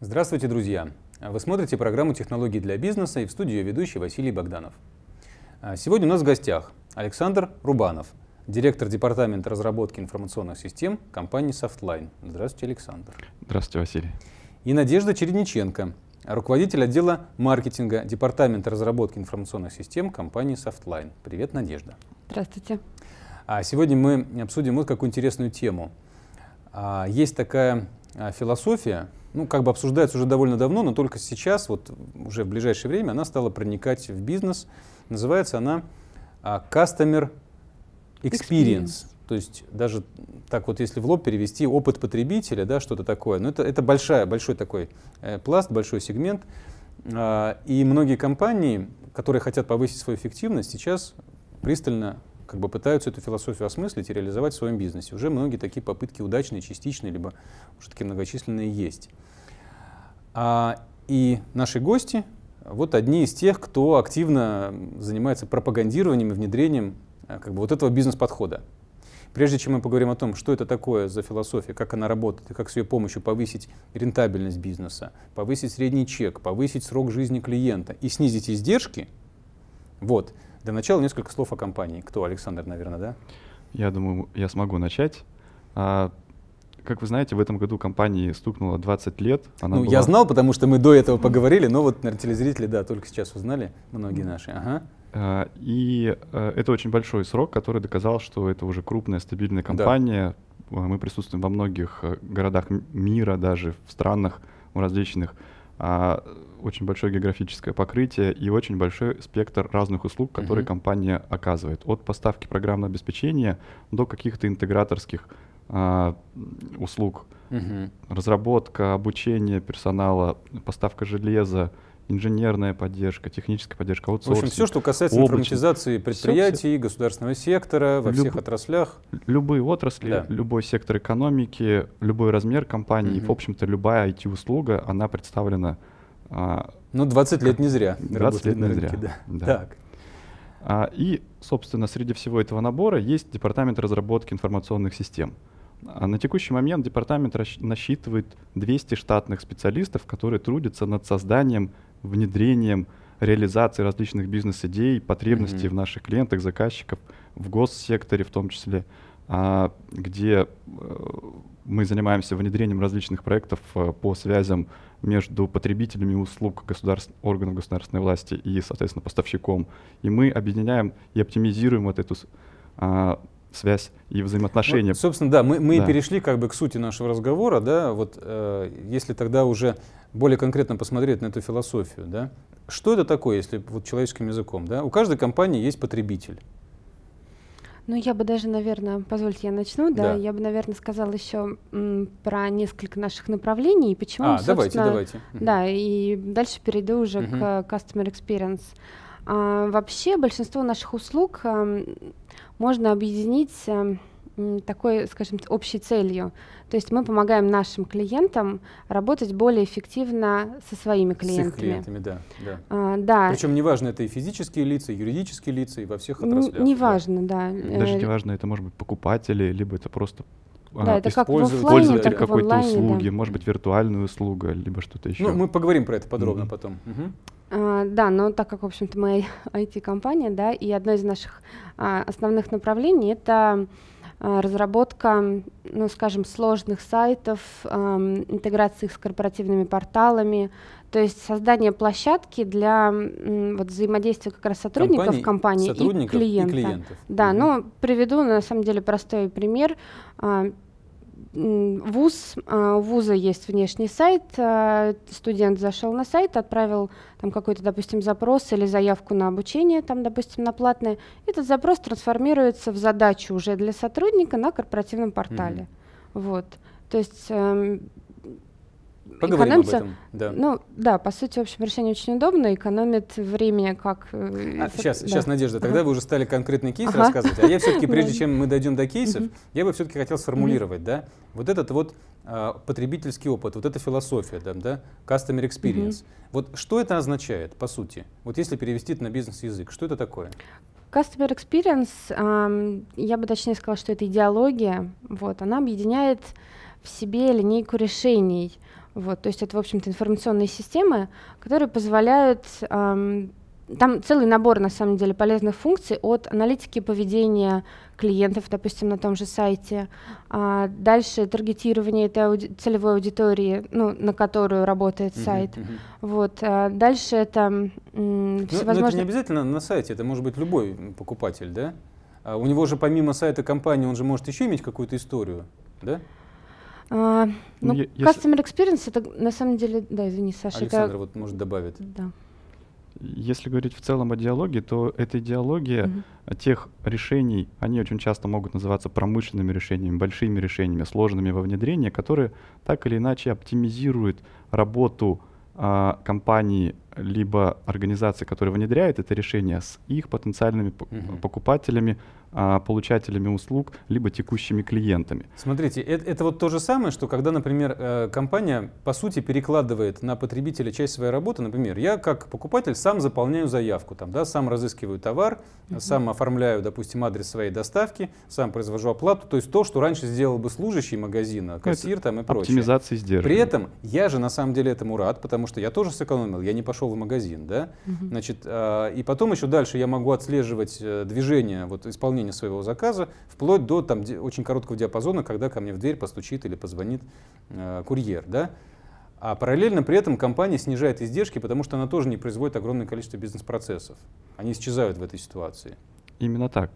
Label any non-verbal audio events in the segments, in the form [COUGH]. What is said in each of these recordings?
Здравствуйте, друзья! Вы смотрите программу «Технологии для бизнеса» и в студии ведущий Василий Богданов. А, сегодня у нас в гостях Александр Рубанов, директор департамента разработки информационных систем компании Softline. Здравствуйте, Александр. Здравствуйте, Василий. И Надежда Чередниченко, руководитель отдела маркетинга департамента разработки информационных систем компании Softline. Привет, Надежда. Здравствуйте. А сегодня мы обсудим вот какую интересную тему. А, есть такая а, философия, ну, как бы обсуждается уже довольно давно, но только сейчас, вот уже в ближайшее время, она стала проникать в бизнес. Называется она а, Customer Experience. Experience. То есть даже так вот, если в лоб перевести опыт потребителя, да, что-то такое. Но это, это большая, большой такой э, пласт, большой сегмент. Э, и многие компании, которые хотят повысить свою эффективность, сейчас пристально как бы пытаются эту философию осмыслить и реализовать в своем бизнесе. Уже многие такие попытки удачные, частичные, либо уже такие многочисленные есть. А, и наши гости вот одни из тех, кто активно занимается пропагандированием и внедрением а, как бы, вот этого бизнес-подхода. Прежде чем мы поговорим о том, что это такое за философия, как она работает и как с ее помощью повысить рентабельность бизнеса, повысить средний чек, повысить срок жизни клиента и снизить издержки, вот, для начала несколько слов о компании. Кто? Александр, наверное, да? Я думаю, я смогу начать. А, как вы знаете, в этом году компании стукнуло 20 лет. Она ну, была... я знал, потому что мы до этого поговорили, но вот, наверное, телезрители, да, только сейчас узнали, многие наши. Ага. А, и э, это очень большой срок, который доказал, что это уже крупная, стабильная компания. Да. Мы присутствуем во многих э, городах мира, даже в странах различных а, очень большое географическое покрытие и очень большой спектр разных услуг, которые uh-huh. компания оказывает. От поставки программного обеспечения до каких-то интеграторских а, услуг. Uh-huh. Разработка, обучение персонала, поставка железа, инженерная поддержка, техническая поддержка, аутсорсинг. В общем, все, что касается облачных. информатизации предприятий, все, все. государственного сектора во Люб... всех отраслях. Любые отрасли, да. любой сектор экономики, любой размер компании, угу. в общем-то, любая IT-услуга, она представлена. А, ну, 20 лет не зря. 20 лет не рынке, зря. Да. Да. Так. А, и, собственно, среди всего этого набора есть департамент разработки информационных систем. А на текущий момент департамент расщ- насчитывает 200 штатных специалистов, которые трудятся над созданием внедрением, реализации различных бизнес-идей, потребностей mm-hmm. в наших клиентах, заказчиков, в госсекторе в том числе, а, где э, мы занимаемся внедрением различных проектов э, по связям между потребителями услуг государств, органов государственной власти и, соответственно, поставщиком. И мы объединяем и оптимизируем вот эту а, связь и взаимоотношения. Вот, собственно, да, мы, мы да. перешли как бы к сути нашего разговора, да, вот э, если тогда уже более конкретно посмотреть на эту философию, да, что это такое, если вот человеческим языком, да, у каждой компании есть потребитель. Ну, я бы даже, наверное, позвольте, я начну, да, да. я бы, наверное, сказала еще м, про несколько наших направлений, почему, а, собственно, давайте, давайте. Да, и дальше перейду уже угу. к э, Customer Experience. А, вообще большинство наших услуг эм, можно объединить эм, такой, скажем, общей целью. То есть мы помогаем нашим клиентам работать более эффективно со своими клиентами. С их клиентами, да. да. А, да. Причем неважно, это и физические лица, и юридические лица, и во всех отраслях. Неважно, да. да. Даже э, неважно, это может быть покупатели, либо это просто а, да, это как офлайне, так какой-то онлайне, услуги, да. может быть, виртуальную услуга, либо что-то еще. Ну, мы поговорим про это подробно mm-hmm. потом. Угу. А, да, но так как, в общем-то, мы IT-компания, [LAUGHS] да, и одно из наших а, основных направлений — это а, разработка, ну, скажем, сложных сайтов, эм, интеграция их с корпоративными порталами, то есть создание площадки для вот, взаимодействия как раз сотрудников компании, компании сотрудников и клиента. И клиентов. Да, угу. ну, приведу на самом деле простой пример. А, вуз, а, у вуза есть внешний сайт, а, студент зашел на сайт, отправил там какой-то, допустим, запрос или заявку на обучение, там, допустим, на платное, этот запрос трансформируется в задачу уже для сотрудника на корпоративном портале. Mm-hmm. Вот. То есть эм, Поговорим экономится, об этом. Да. Ну да, по сути, в общем, решение очень удобно, экономит время как... Э, а, сейчас, да. сейчас, Надежда, тогда ага. вы уже стали конкретный кейс ага. рассказывать, а я все-таки, [LAUGHS] прежде чем мы дойдем до кейсов, я бы все-таки хотел сформулировать, да, вот этот вот а, потребительский опыт, вот эта философия, да, да, customer experience. Вот что это означает, по сути? Вот если перевести это на бизнес-язык, что это такое? Customer experience, эм, я бы точнее сказала, что это идеология, вот, она объединяет в себе линейку решений, вот, то есть это, в общем-то, информационные системы, которые позволяют эм, там целый набор, на самом деле, полезных функций от аналитики поведения клиентов, допустим, на том же сайте, а дальше таргетирование этой ауди- целевой аудитории, ну, на которую работает uh-huh, сайт. Uh-huh. Вот, а дальше это всевозможные... Но, ну, но это не обязательно на сайте, это может быть любой покупатель, да? А у него же помимо сайта компании, он же может еще иметь какую-то историю, да? А, ну, я, ну, customer experience это на самом деле, да, извини, Саша. Александр, это... вот может добавить. Да. Если говорить в целом о диалоге, то эта идеология Mm-hmm. тех решений, они очень часто могут называться промышленными решениями, большими решениями, сложными во внедрении, которые так или иначе оптимизируют работу а, компании либо организации, которая внедряет это решение, с их потенциальными Mm-hmm. покупателями, а, получателями услуг, либо текущими клиентами. Смотрите, это, это вот то же самое, что когда, например, э, компания по сути перекладывает на потребителя часть своей работы. Например, я как покупатель сам заполняю заявку, там, да, сам разыскиваю товар, угу. сам оформляю, допустим, адрес своей доставки, сам произвожу оплату. То есть то, что раньше сделал бы служащий магазина, ну, кассир там и прочее. Оптимизация издержек. При этом я же на самом деле этому рад, потому что я тоже сэкономил, я не пошел в магазин, да. Угу. Значит, а, и потом еще дальше я могу отслеживать э, движение вот исполнения выполнения своего заказа, вплоть до там, очень короткого диапазона, когда ко мне в дверь постучит или позвонит э, курьер. Да? А параллельно при этом компания снижает издержки, потому что она тоже не производит огромное количество бизнес-процессов. Они исчезают в этой ситуации. Именно так.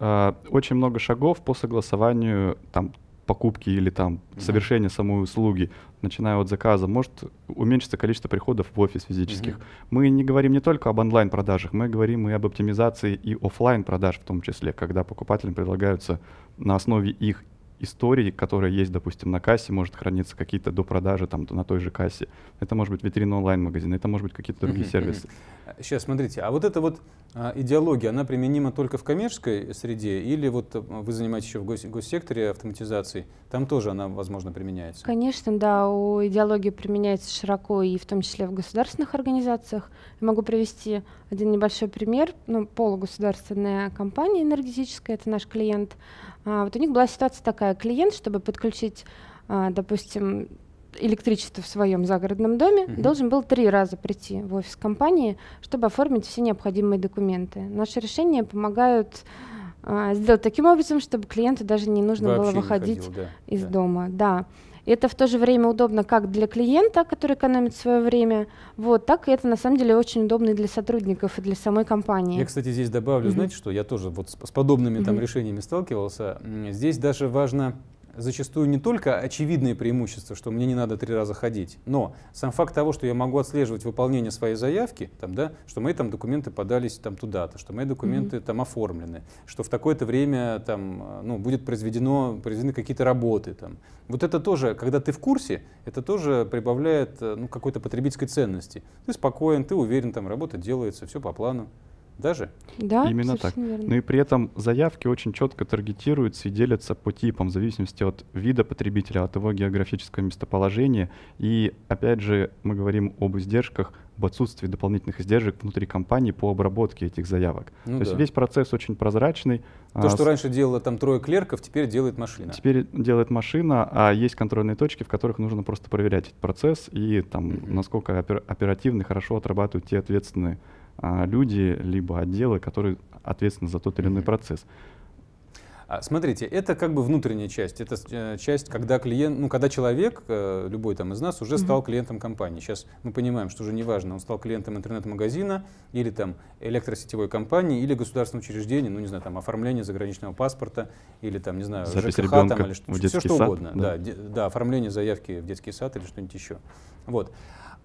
А, очень много шагов по согласованию там, покупки или там совершения самой услуги, начиная от заказа, может уменьшиться количество приходов в офис физических. Угу. Мы не говорим не только об онлайн-продажах, мы говорим и об оптимизации и офлайн продаж в том числе, когда покупателям предлагаются на основе их истории, которые есть, допустим, на кассе, может храниться какие-то до продажи там на той же кассе. Это может быть витрина онлайн-магазина, это может быть какие-то другие uh-huh, сервисы. Uh-huh. Сейчас, а, смотрите, а вот эта вот а, идеология, она применима только в коммерческой среде или вот а, вы занимаетесь еще в гос- госсекторе автоматизации, там тоже она, возможно, применяется? Конечно, да, у идеологии применяется широко и в том числе в государственных организациях. Я могу привести один небольшой пример. Ну, полугосударственная компания энергетическая, это наш клиент. А, вот у них была ситуация такая, Э, клиент, чтобы подключить, э, допустим, электричество в своем загородном доме, Uh -huh. должен был три раза прийти в офис компании, чтобы оформить все необходимые документы. Наши решения помогают э, сделать таким образом, чтобы клиенту даже не нужно Вообще было выходить ходил, да, из да. дома. Да. Это в то же время удобно как для клиента, который экономит свое время, вот, так и это на самом деле очень удобно и для сотрудников, и для самой компании. Я, кстати, здесь добавлю, mm-hmm. знаете что, я тоже вот с, с подобными mm-hmm. там решениями сталкивался. Здесь даже важно зачастую не только очевидные преимущества, что мне не надо три раза ходить, но сам факт того, что я могу отслеживать выполнение своей заявки, там, да, что мои там документы подались там туда-то, что мои документы mm-hmm. там оформлены, что в такое-то время там, э, ну, будет произведено, произведены какие-то работы. Там. Вот это тоже, когда ты в курсе, это тоже прибавляет э, ну, какой-то потребительской ценности. Ты спокоен, ты уверен, там работа делается, все по плану. Даже? Да, Именно так. Верно. Ну и при этом заявки очень четко таргетируются и делятся по типам, в зависимости от вида потребителя, от его географического местоположения. И опять же, мы говорим об издержках, об отсутствии дополнительных издержек внутри компании по обработке этих заявок. Ну То да. есть весь процесс очень прозрачный. То, а, что с... раньше делало там трое клерков, теперь делает машина. Теперь делает машина, а есть контрольные точки, в которых нужно просто проверять этот процесс и там, mm-hmm. насколько опер- оперативно хорошо отрабатывают те ответственные а, люди, либо отделы, которые ответственны за тот или иной процесс. А, смотрите, это как бы внутренняя часть. Это э, часть, когда клиент, ну, когда человек, э, любой там из нас, уже mm-hmm. стал клиентом компании. Сейчас мы понимаем, что уже не важно, он стал клиентом интернет-магазина или там электросетевой компании, или государственного учреждения, ну, не знаю, там оформление заграничного паспорта, или там, не знаю, Запись ЖКХ, там, или что, все что сад, угодно. Да. Да, да, оформление заявки в детский сад или что-нибудь еще. Вот.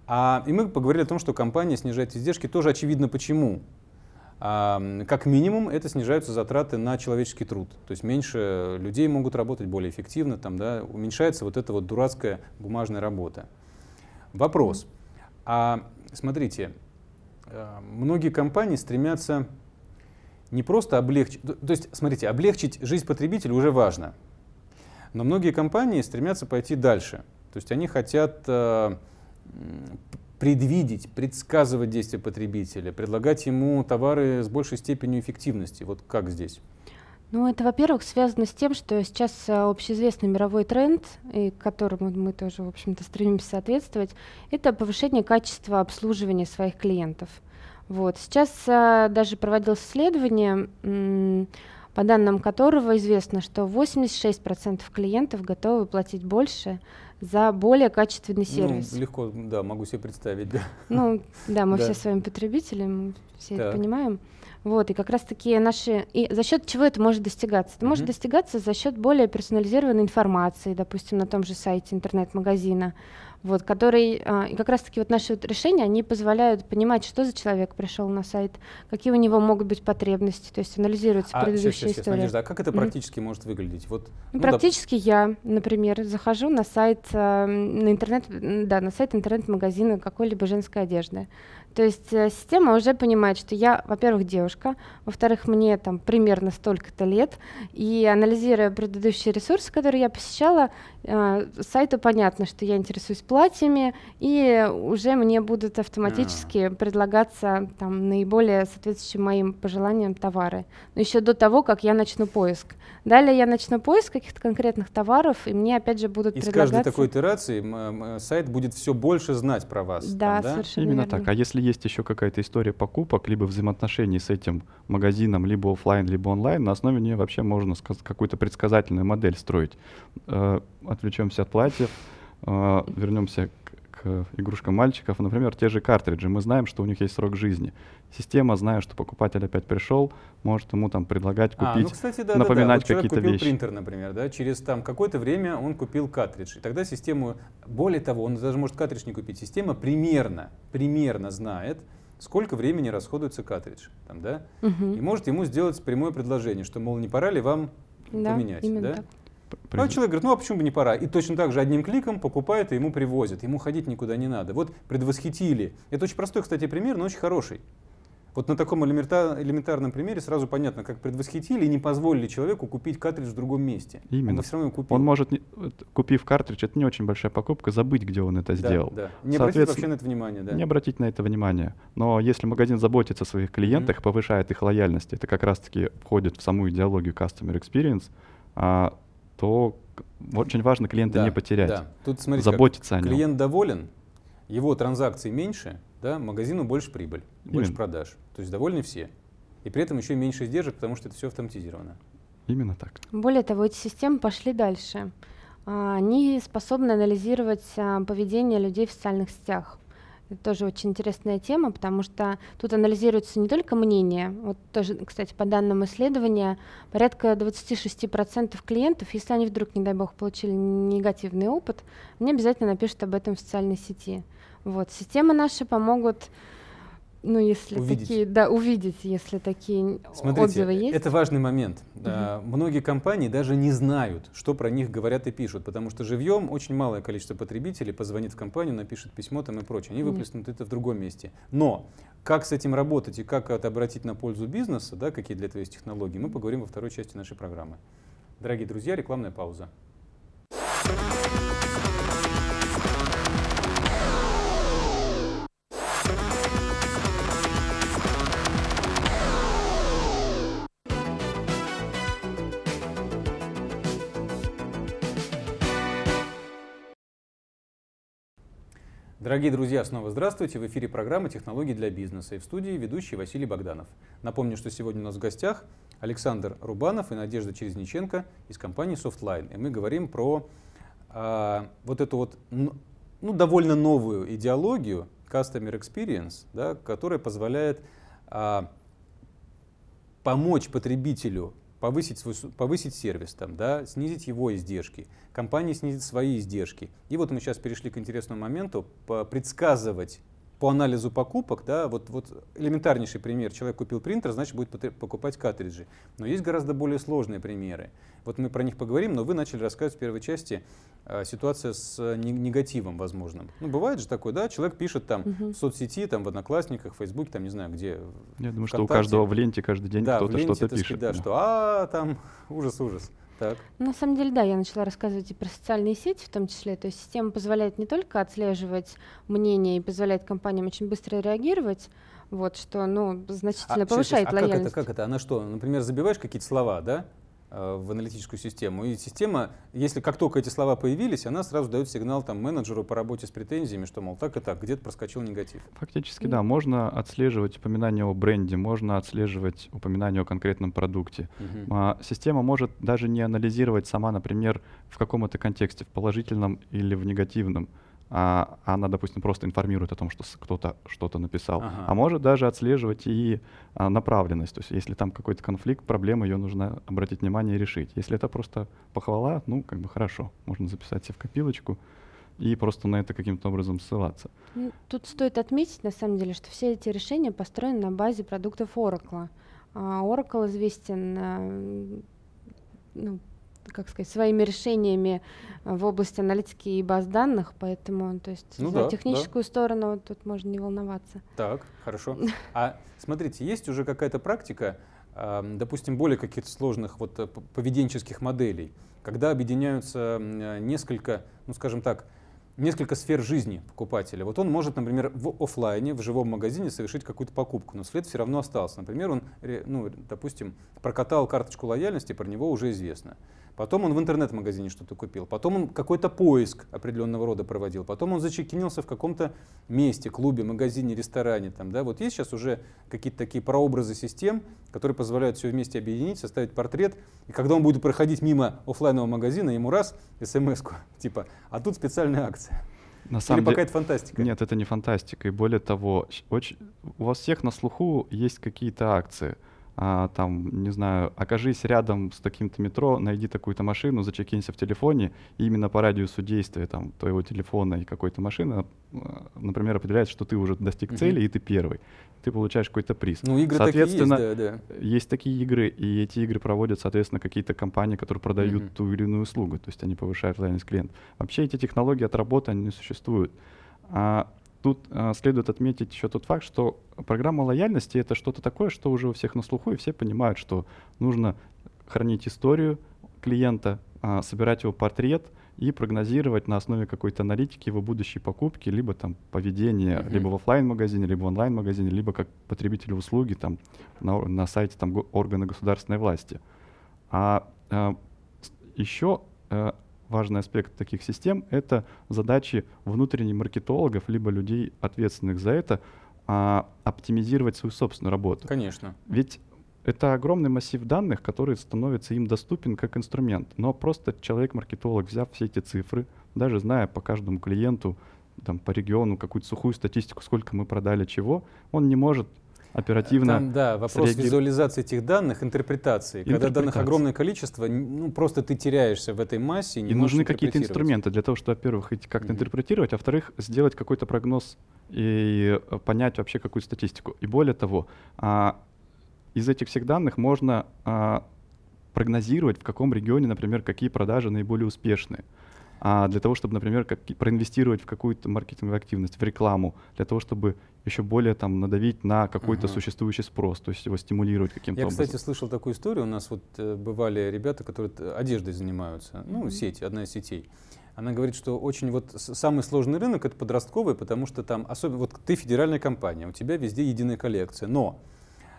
А, и мы поговорили о том, что компания снижает издержки. Тоже очевидно почему. А, как минимум это снижаются затраты на человеческий труд. То есть меньше людей могут работать более эффективно, там, да, уменьшается вот эта вот дурацкая бумажная работа. Вопрос. А, смотрите, а, многие компании стремятся не просто облегчить, то есть, смотрите, облегчить жизнь потребителя уже важно, но многие компании стремятся пойти дальше. То есть они хотят а, предвидеть, предсказывать действия потребителя, предлагать ему товары с большей степенью эффективности. Вот как здесь? Ну, это, во-первых, связано с тем, что сейчас э, общеизвестный мировой тренд, и к которому мы тоже, в общем-то, стремимся соответствовать, это повышение качества обслуживания своих клиентов. Вот. Сейчас а, даже проводилось исследование, по данным которого известно, что 86% клиентов готовы платить больше, за более качественный ну, сервис. Ну, легко, да, могу себе представить, да. Ну, да, мы [LAUGHS] да. все с вами потребители, мы все так. это понимаем. Вот, и как раз-таки наши... И за счет чего это может достигаться? Это может достигаться за счет более персонализированной информации, допустим, на том же сайте интернет-магазина, вот, который, а, и как раз-таки вот наши вот решения, они позволяют понимать, что за человек пришел на сайт, какие у него могут быть потребности, то есть анализируется а, предыдущая сейчас, сейчас, история. Надежда, а как это практически mm-hmm. может выглядеть? Вот, ну, ну практически доп... я, например, захожу на сайт, э, на интернет, да, на сайт интернет-магазина какой-либо женской одежды. То есть э, система уже понимает, что я, во-первых, девушка, во-вторых, мне там примерно столько-то лет, и анализируя предыдущие ресурсы, которые я посещала, а, с сайта понятно, что я интересуюсь платьями, и уже мне будут автоматически yeah. А. предлагаться там наиболее соответствующие моим пожеланиям товары. Но еще до того, как я начну поиск. Далее я начну поиск каких-то конкретных товаров, и мне опять же будут и предлагаться... И с каждой такой итерации сайт будет все больше знать про вас. Да, там, да? совершенно Именно верно. так. А если есть еще какая-то история покупок, либо взаимоотношений с этим магазином, либо офлайн, либо онлайн, на основе нее вообще можно какую-то предсказательную модель строить э, отвлечемся от платьев, э, вернемся к, к игрушкам мальчиков. Например, те же картриджи. Мы знаем, что у них есть срок жизни. Система, зная, что покупатель опять пришел, может ему там предлагать купить, а, ну, кстати, да, напоминать да, да. Вот какие-то купил вещи. принтер, например, да, через там какое-то время он купил картридж. И тогда систему, более того, он даже может картридж не купить. Система примерно, примерно знает, сколько времени расходуется картридж. Там, да? угу. И может ему сделать прямое предложение, что, мол, не пора ли вам да, поменять. да? так. Прив... Ну, а человек говорит, ну а почему бы не пора? И точно так же одним кликом покупает и ему привозят. Ему ходить никуда не надо. Вот предвосхитили. Это очень простой, кстати, пример, но очень хороший. Вот на таком элементарном примере сразу понятно, как предвосхитили и не позволили человеку купить картридж в другом месте. Именно. Он все равно купил. Он может, купив картридж, это не очень большая покупка, забыть, где он это сделал. Да. Не обратить вообще на это внимание. Да. Не обратить на это внимание. Но если магазин заботится о своих клиентах, mm-hmm. повышает их лояльность, это как раз-таки входит в саму идеологию Customer Experience, а то очень важно клиента да, не потерять. Да. Тут смотрите, заботиться о нем. Клиент доволен, его транзакций меньше, да, магазину больше прибыль, Именно. больше продаж. То есть довольны все. И при этом еще меньше издержек, потому что это все автоматизировано. Именно так. Более того, эти системы пошли дальше. А, они способны анализировать а, поведение людей в социальных сетях. Это тоже очень интересная тема, потому что тут анализируется не только мнение. Вот тоже, кстати, по данным исследования, порядка 26% клиентов, если они вдруг, не дай бог, получили негативный опыт, они обязательно напишут об этом в социальной сети. Вот. Системы наши помогут ну, если увидеть. такие, да, увидеть, если такие Смотрите, отзывы есть. Это важный момент. Угу. многие компании даже не знают, что про них говорят и пишут, потому что живьем очень малое количество потребителей позвонит в компанию, напишет письмо там и прочее. Они выплеснут Нет. это в другом месте. Но как с этим работать и как это обратить на пользу бизнеса, да, какие для этого есть технологии, мы поговорим во второй части нашей программы. Дорогие друзья, рекламная пауза. Дорогие друзья, снова здравствуйте. В эфире программа «Технологии для бизнеса» и в студии ведущий Василий Богданов. Напомню, что сегодня у нас в гостях Александр Рубанов и Надежда Черезниченко из компании Softline. И мы говорим про э, вот эту вот ну, довольно новую идеологию Customer Experience, да, которая позволяет э, помочь потребителю повысить, свой, повысить сервис, там, да, снизить его издержки, компания снизит свои издержки. И вот мы сейчас перешли к интересному моменту, предсказывать по анализу покупок, да, вот, вот элементарнейший пример. Человек купил принтер, значит, будет покупать картриджи. Но есть гораздо более сложные примеры. Вот мы про них поговорим, но вы начали рассказывать в первой части а, э, ситуация с негативом возможным. Ну, бывает же такое, да, человек пишет там угу. в соцсети, там в Одноклассниках, в Фейсбуке, там не знаю где. Я думаю, что у каждого в ленте каждый день да, кто-то что-то пишет. Да, что а, там ужас-ужас. [LAUGHS] так. На самом деле, да, я начала рассказывать и про социальные сети в том числе. То есть система позволяет не только отслеживать мнение и позволяет компаниям очень быстро реагировать, вот, что ну, а, значительно а, повышает сейчас, а лояльность. Как это, как это? Она что, например, забиваешь какие-то слова, да? Э, в аналитическую систему. И система, если как только эти слова появились, она сразу дает сигнал там, менеджеру по работе с претензиями, что, мол, так и так, где-то проскочил негатив. Фактически, да. Можно отслеживать упоминание о бренде, можно отслеживать упоминание о конкретном продукте. Угу. система может даже не анализировать сама, например, в каком это контексте, в положительном или в негативном а она, допустим, просто информирует о том, что кто-то что-то написал, ага. а может даже отслеживать и а, направленность. То есть, если там какой-то конфликт, проблема, ее нужно обратить внимание и решить. Если это просто похвала, ну, как бы хорошо, можно записать себе в копилочку и просто на это каким-то образом ссылаться. Ну, тут стоит отметить, на самом деле, что все эти решения построены на базе продуктов Oracle. А, Oracle известен э, ну, как сказать, своими решениями э, в области аналитики и баз данных, поэтому то есть ну за да, техническую да. сторону вот тут можно не волноваться. Так, хорошо. [LAUGHS] А смотрите, есть уже какая-то практика, эм, допустим, более каких-то сложных вот э, поведенческих моделей, когда объединяются э, несколько, ну скажем так, несколько сфер жизни покупателя. Вот он может, например, в офлайне, в живом магазине совершить какую-то покупку, но след все равно остался. Например, он, ну, допустим, прокатал карточку лояльности, про него уже известно. Потом он в интернет-магазине что-то купил, потом он какой-то поиск определенного рода проводил, потом он зачекинился в каком-то месте, клубе, магазине, ресторане. Там, да? Вот есть сейчас уже какие-то такие прообразы систем, которые позволяют все вместе объединить, составить портрет. И когда он будет проходить мимо офлайнового магазина, ему раз смс [LAUGHS] типа, а тут специальная акция. На самом Или пока де... это фантастика? Нет, это не фантастика. И более того, очень... у вас всех на слуху есть какие-то акции — а, там, не знаю, окажись рядом с таким-то метро, найди такую-то машину, зачекинься в телефоне, и именно по радиусу действия там, твоего телефона и какой-то машины, а, например, определяет, что ты уже достиг угу. цели, и ты первый. Ты получаешь какой-то приз. Ну, игры соответственно, такие есть, да, да. Есть такие игры, и эти игры проводят, соответственно, какие-то компании, которые продают угу. ту или иную услугу, то есть они повышают лояльность клиента. Вообще эти технологии отработаны, они существуют. А Тут э, следует отметить еще тот факт, что программа лояльности это что-то такое, что уже у всех на слуху, и все понимают, что нужно хранить историю клиента, э, собирать его портрет и прогнозировать на основе какой-то аналитики его будущие покупки, либо там поведение, mm-hmm. либо в офлайн-магазине, либо в онлайн-магазине, либо как потребитель услуги там на, на сайте там органа государственной власти. А, а э, еще важный аспект таких систем — это задачи внутренних маркетологов, либо людей, ответственных за это, а, оптимизировать свою собственную работу. Конечно. Ведь это огромный массив данных, который становится им доступен как инструмент. Но просто человек-маркетолог, взяв все эти цифры, даже зная по каждому клиенту, там, по региону какую-то сухую статистику, сколько мы продали чего, он не может оперативно Там, Да, вопрос среагир... визуализации этих данных, интерпретации. Когда данных огромное количество, ну просто ты теряешься в этой массе. Не и нужны какие-то инструменты для того, чтобы, во-первых, как-то mm-hmm. интерпретировать, а во-вторых, сделать какой-то прогноз и э, понять вообще какую статистику. И более того, а, из этих всех данных можно а, прогнозировать, в каком регионе, например, какие продажи наиболее успешные. mm а для того, чтобы, например, как, проинвестировать в какую-то маркетинговую активность, в рекламу, для того, чтобы еще более там надавить на какой-то угу. существующий спрос, то есть его стимулировать каким-то Я, образом. кстати, слышал такую историю, у нас вот э, бывали ребята, которые одеждой занимаются, ну, сеть, одна из сетей. Она говорит, что очень вот самый сложный рынок это подростковый, потому что там особенно вот ты федеральная компания, у тебя везде единая коллекция, но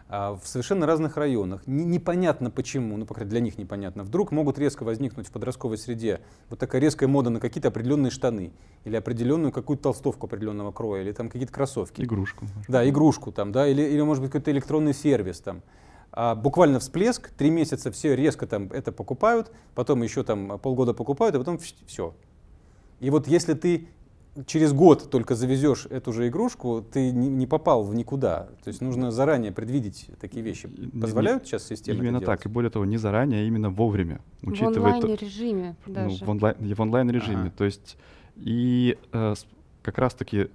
а, в совершенно разных районах. Непонятно почему, ну, по крайней мере, для них непонятно. Вдруг могут резко возникнуть в подростковой среде вот такая резкая мода на какие-то определенные штаны или определенную какую-то толстовку определенного кроя или там какие-то кроссовки. Игрушку. Может. Да, игрушку там, да, или, или может быть какой-то электронный сервис там. А буквально всплеск, три месяца все резко там это покупают, потом еще там полгода покупают, а потом все. И вот если ты через год только завезешь эту же игрушку, ты не, не попал в никуда. То есть нужно заранее предвидеть такие вещи. Позволяют сейчас системы Именно так, и более того, не заранее, а именно вовремя. Учитывая в онлайн-режиме даже. Ну, в, онлайн, в онлайн-режиме. Ага. То есть и э, как раз-таки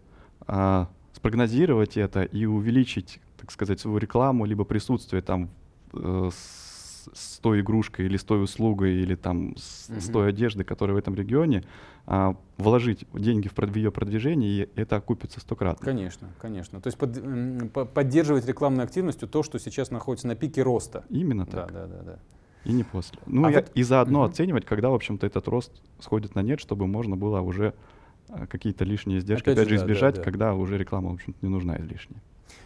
э, спрогнозировать это и увеличить, так сказать, свою рекламу, либо присутствие там э, с с, с той игрушкой или с той услугой или там с, mm-hmm. с той одеждой, которая в этом регионе, а, вложить деньги в, в ее продвижение, и это окупится стократно. Конечно, конечно. То есть под, по, поддерживать рекламной активностью то, что сейчас находится на пике роста. Именно так. Да, да, да. да. И не после. Ну а и, вот... и заодно mm-hmm. оценивать, когда, в общем-то, этот рост сходит на нет, чтобы можно было уже а, какие-то лишние издержки, опять, опять же, да, избежать, да, да. когда уже реклама, в общем-то, не нужна излишне.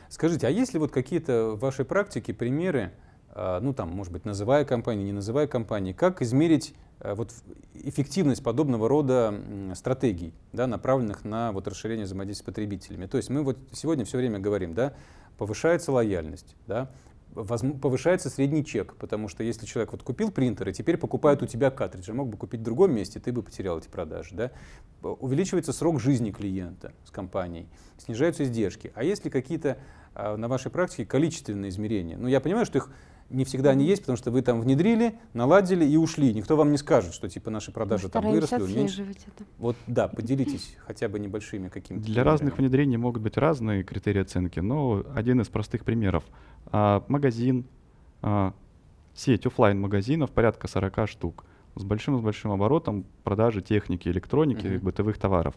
Скажите, а есть ли вот какие-то в вашей практике примеры Э, ну там, может быть, называя компании, не называя компании, как измерить э, вот эффективность подобного рода стратегий, да, направленных на вот расширение взаимодействия с потребителями. То есть мы вот сегодня все время говорим, да, повышается лояльность, да, повышается средний чек, потому что если человек вот купил принтер и теперь покупает у тебя картридж, а мог бы купить в другом месте, ты бы потерял эти продажи. Да? Э, увеличивается срок жизни клиента с компанией, снижаются издержки. А если какие-то на вашей практике количественные измерения, ну я понимаю, что их не всегда они есть, потому что вы там внедрили, наладили и ушли. Никто вам не скажет, что типа наши продажи Мы там выросли, уменьшились. Вот да, поделитесь хотя бы небольшими какими-то. Для примерами. разных внедрений могут быть разные критерии оценки, но один из простых примеров. А, магазин, а, сеть офлайн магазинов порядка 40 штук. С большим-с большим оборотом продажи техники, электроники, mm-hmm. бытовых товаров.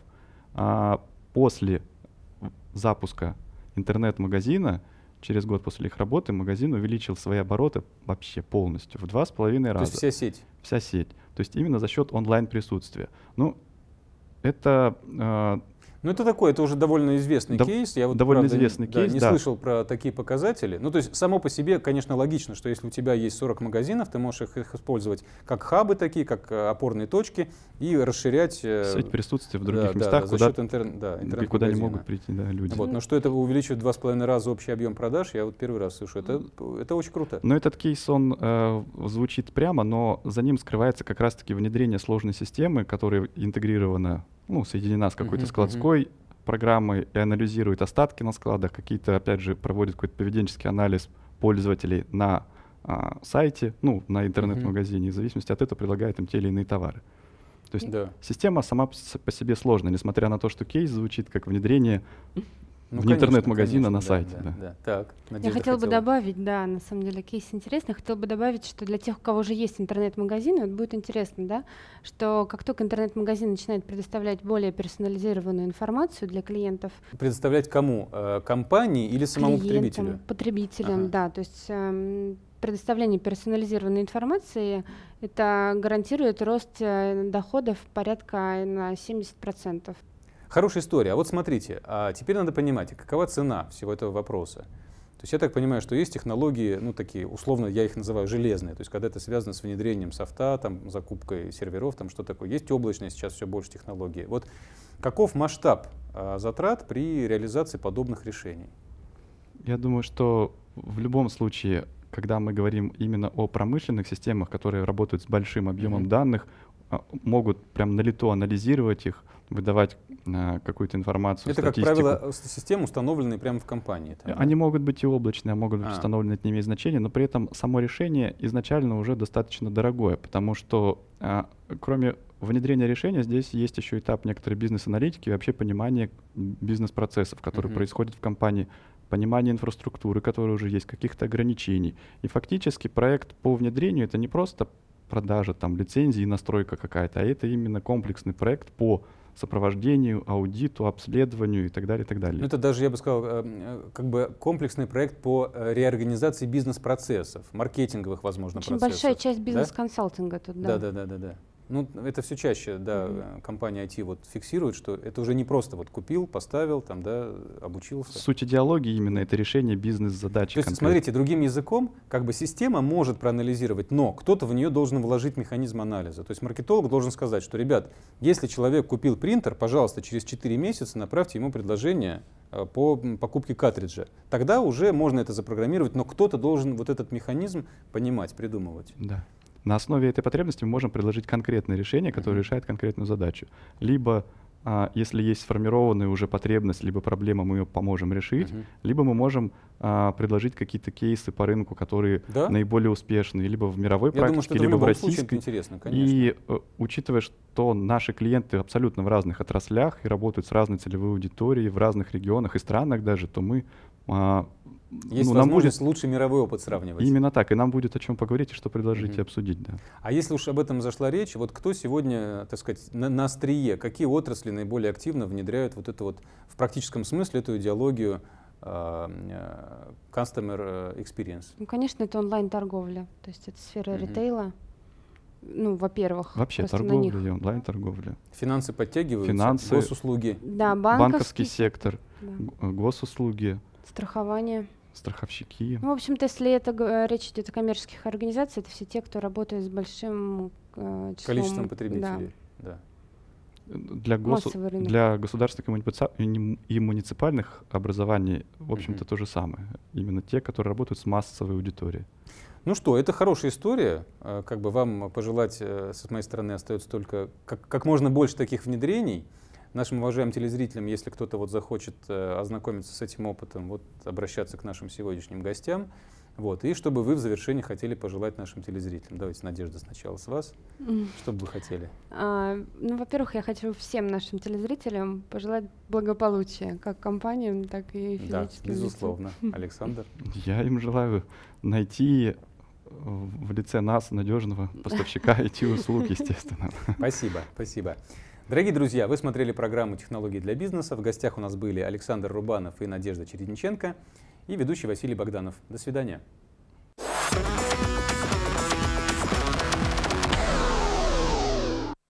А, после запуска интернет-магазина – Через год после их работы магазин увеличил свои обороты вообще полностью в два с половиной раза. То есть вся сеть? Вся сеть. То есть именно за счет онлайн-присутствия. Ну, это э, ну, это такое, это уже довольно известный да, кейс. Я вот, довольно правда, известный да, кейс, не да. слышал про такие показатели. Ну, то есть, само по себе, конечно, логично, что если у тебя есть 40 магазинов, ты можешь их, их использовать как хабы такие, как э, опорные точки, и расширять... Э, Сеть присутствия в других да, местах, да, куда, интер... да, интернет куда не могут прийти да, люди. Вот, но что это увеличивает в 2,5 раза общий объем продаж, я вот первый раз слышу. Это, это очень круто. Но этот кейс, он э, звучит прямо, но за ним скрывается как раз-таки внедрение сложной системы, которая интегрирована ну, соединена с какой-то uh-huh, складской программой и анализирует остатки на складах, какие-то, опять же, проводит какой-то поведенческий анализ пользователей на а, сайте, ну, на интернет-магазине, uh-huh. в зависимости от этого предлагает им те или иные товары. То есть да. система сама по себе сложная, несмотря на то, что кейс звучит как внедрение ну, вне интернет-магазина на сайте. Да, да. Да. Так, Надежда Я хотела, бы добавить, да, на самом деле кейс интересный. Хотела бы добавить, что для тех, у кого уже есть интернет-магазин, вот будет интересно, да, что как только интернет-магазин начинает предоставлять более персонализированную информацию для клиентов. Предоставлять кому? Э, компании или самому клиентам, потребителю? Потребителям, ага. да. То есть э, предоставление персонализированной информации это гарантирует рост э, доходов порядка э, на 70%. Хорошая история. А вот смотрите, а теперь надо понимать, какова цена всего этого вопроса. То есть я так понимаю, что есть технологии, ну такие, условно я их называю железные, то есть когда это связано с внедрением софта, там, закупкой серверов, там что такое. Есть облачные сейчас все больше технологии. Вот каков масштаб а, затрат при реализации подобных решений? Я думаю, что в любом случае, когда мы говорим именно о промышленных системах, которые работают с большим объемом mm-hmm. данных, а, могут прям на лету анализировать их, выдавать э, какую-то информацию. Это, статистику. как правило, системы установленные прямо в компании. Там, Они да? могут быть и облачные, а могут быть а. установлены, это не имеет значения, но при этом само решение изначально уже достаточно дорогое, потому что а, кроме внедрения решения здесь есть еще этап некоторой бизнес-аналитики и вообще понимание бизнес-процессов, которые uh-huh. происходят в компании, понимание инфраструктуры, которая уже есть, каких-то ограничений. И фактически проект по внедрению это не просто продажа там лицензии и настройка какая-то, а это именно комплексный проект по сопровождению, аудиту, обследованию и так далее, и так далее. Ну, это даже, я бы сказал, э, э, как бы комплексный проект по э, реорганизации бизнес-процессов, маркетинговых, возможно, Очень процессов. большая часть бизнес-консалтинга да? тут, да. Да, да, да, да. да. Ну, это все чаще, да, mm-hmm. компания IT вот фиксирует, что это уже не просто вот купил, поставил, там, да, обучился. Суть идеологии именно это решение бизнес-задачи. То есть, конкретно. смотрите, другим языком, как бы система может проанализировать, но кто-то в нее должен вложить механизм анализа. То есть маркетолог должен сказать, что, ребят, если человек купил принтер, пожалуйста, через 4 месяца направьте ему предложение э, по покупке картриджа. Тогда уже можно это запрограммировать, но кто-то должен вот этот механизм понимать, придумывать. Да. На основе этой потребности мы можем предложить конкретное решение, которое решает конкретную задачу. Либо а, если есть сформированная уже потребность, либо проблема, мы ее поможем решить, uh-huh. либо мы можем а, предложить какие-то кейсы по рынку, которые да? наиболее успешные, либо в мировой Я практике, думаю, либо в, российской. Интересно, конечно. И э, учитывая, что наши клиенты абсолютно в разных отраслях и работают с разной целевой аудиторией, в разных регионах и странах даже, то мы а, есть ну, нам будет лучший мировой опыт сравнивать. Именно так, и нам будет о чем поговорить и что предложить mm-hmm. и обсудить. Да. А если уж об этом зашла речь, вот кто сегодня, так сказать, на, на острие, какие отрасли наиболее активно внедряют вот это вот в практическом смысле эту идеологию а, э, customer э, experience? Ну, конечно, это онлайн-торговля, то есть это сфера mm-hmm. ритейла. Ну, во-первых, вообще торговля, них... онлайн торговля. Финансы подтягиваются, Финансы, госуслуги, да, банковский, банковский сектор, да. госуслуги, страхование страховщики. Ну, в общем-то, если это э, речь идет о коммерческих организациях, это все те, кто работает с большим э, числом... Количеством потребителей, да. да. Для, гос... для государственных и муниципальных образований, в общем-то, mm-hmm. то же самое. Именно те, которые работают с массовой аудиторией. Ну что, это хорошая история. Э, как бы вам пожелать, э, с моей стороны, остается только как, как можно больше таких внедрений нашим уважаемым телезрителям, если кто-то вот захочет э, ознакомиться с этим опытом, вот обращаться к нашим сегодняшним гостям. Вот, и чтобы вы в завершении хотели пожелать нашим телезрителям. Давайте, Надежда, сначала с вас. Mm. Что бы вы хотели? А, ну, во-первых, я хочу всем нашим телезрителям пожелать благополучия, как компаниям, так и физическим. Да, безусловно. Лицам. [LAUGHS] Александр? Я им желаю найти э, в лице нас надежного [LAUGHS] поставщика IT-услуг, естественно. Спасибо, спасибо. Дорогие друзья, вы смотрели программу «Технологии для бизнеса». В гостях у нас были Александр Рубанов и Надежда Чередниченко и ведущий Василий Богданов. До свидания.